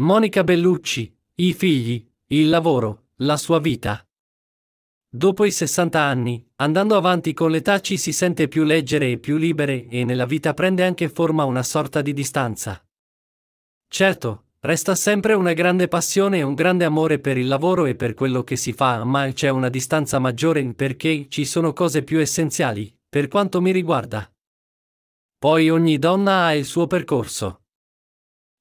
Monica Bellucci, i figli, il lavoro, la sua vita. Dopo i 60 anni, andando avanti con l'età ci si sente più leggere e più libere e nella vita prende anche forma una sorta di distanza. Certo, resta sempre una grande passione e un grande amore per il lavoro e per quello che si fa, ma c'è una distanza maggiore perché ci sono cose più essenziali, per quanto mi riguarda. Poi ogni donna ha il suo percorso.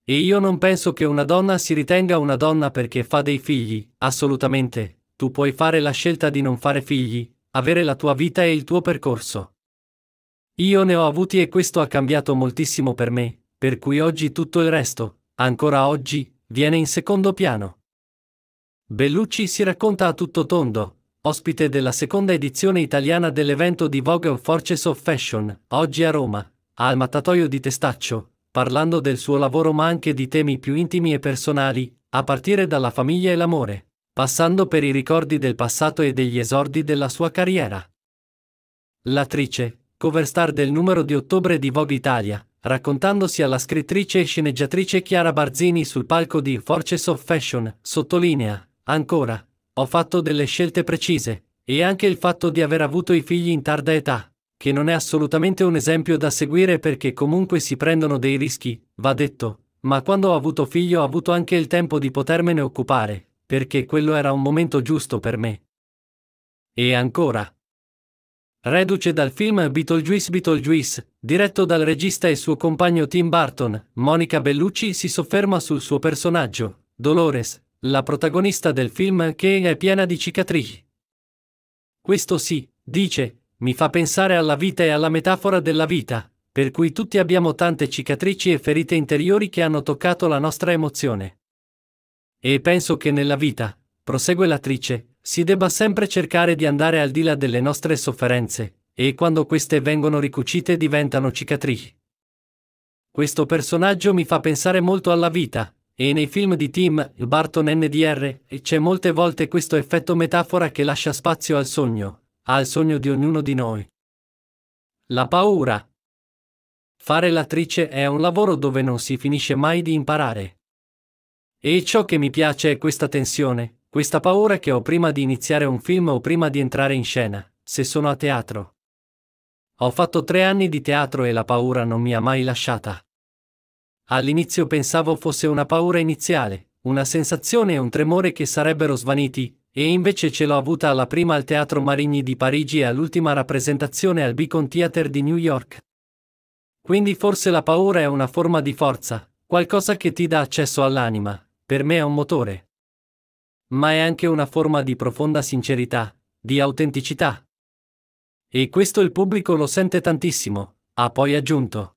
E io non penso che una donna si ritenga una donna perché fa dei figli, assolutamente, tu puoi fare la scelta di non fare figli, avere la tua vita e il tuo percorso. Io ne ho avuti e questo ha cambiato moltissimo per me, per cui oggi tutto il resto, ancora oggi, viene in secondo piano. Bellucci si racconta a tutto tondo, ospite della seconda edizione italiana dell'evento di Vogue Forces of Fashion, oggi a Roma, al mattatoio di Testaccio, parlando del suo lavoro ma anche di temi più intimi e personali, a partire dalla famiglia e l'amore, passando per i ricordi del passato e degli esordi della sua carriera. L'attrice, cover star del numero di ottobre di Vogue Italia, raccontandosi alla scrittrice e sceneggiatrice Chiara Barzini sul palco di Forces of Fashion, sottolinea, ancora, ho fatto delle scelte precise, e anche il fatto di aver avuto i figli in tarda età che non è assolutamente un esempio da seguire perché comunque si prendono dei rischi, va detto, ma quando ho avuto figlio ho avuto anche il tempo di potermene occupare, perché quello era un momento giusto per me. E ancora. Reduce dal film Beetlejuice Beetlejuice, diretto dal regista e suo compagno Tim Burton, Monica Bellucci si sofferma sul suo personaggio, Dolores, la protagonista del film che è piena di cicatrici. Questo sì, dice, mi fa pensare alla vita e alla metafora della vita, per cui tutti abbiamo tante cicatrici e ferite interiori che hanno toccato la nostra emozione. E penso che nella vita, prosegue l'attrice, si debba sempre cercare di andare al di là delle nostre sofferenze, e quando queste vengono ricucite diventano cicatrici. Questo personaggio mi fa pensare molto alla vita, e nei film di Tim Barton NDR c'è molte volte questo effetto metafora che lascia spazio al sogno, ha il sogno di ognuno di noi. La paura. Fare l'attrice è un lavoro dove non si finisce mai di imparare. E ciò che mi piace è questa tensione, questa paura che ho prima di iniziare un film o prima di entrare in scena, se sono a teatro. Ho fatto tre anni di teatro e la paura non mi ha mai lasciata. All'inizio pensavo fosse una paura iniziale, una sensazione e un tremore che sarebbero svaniti, e invece ce l'ho avuta alla prima al Teatro Marigni di Parigi e all'ultima rappresentazione al Beacon Theater di New York. Quindi forse la paura è una forma di forza, qualcosa che ti dà accesso all'anima, per me è un motore. Ma è anche una forma di profonda sincerità, di autenticità. E questo il pubblico lo sente tantissimo, ha poi aggiunto.